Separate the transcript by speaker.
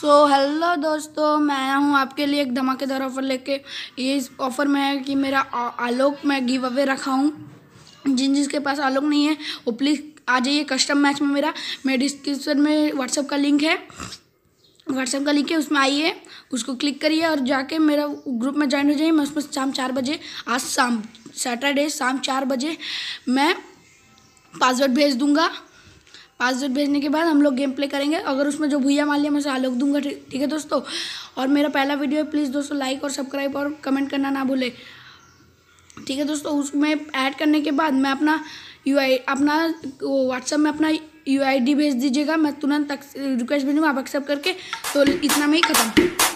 Speaker 1: सो so, hello दोस्तों मैं आया हूँ आपके लिए एक धमाकेदार ऑफ़र लेके ये इस ऑफ़र में है कि मेरा आलोक मैं गिव अवे रखा हूँ जिन जिसके पास आलोक नहीं है वो प्लीज़ आ जाइए कस्टम मैच में मेरा मेरे डिस्क्रिप्शन में व्हाट्सअप का लिंक है व्हाट्सएप का लिंक है उसमें आइए उसको क्लिक करिए और जाके मेरा ग्रुप में ज्वाइन हो जाइए मैं उसमें शाम चार बजे आज शाम सैटरडे शाम चार बजे मैं पासवर्ड भेज दूँगा पाँच दिन भेजने के बाद हम लोग गेम प्ले करेंगे अगर उसमें जो भूया मान लिया मैं उसे आलोक दूंगा ठीक है दोस्तों और मेरा पहला वीडियो है प्लीज़ दोस्तों लाइक और सब्सक्राइब और कमेंट करना ना भूले ठीक है दोस्तों उसमें ऐड करने के बाद मैं अपना यू अपना व्हाट्सअप में अपना यू भेज दीजिएगा मैं तुरंत रिक्वेस्ट भेजूँगा आप एक्सेप्ट करके तो इतना में ही ख़त्म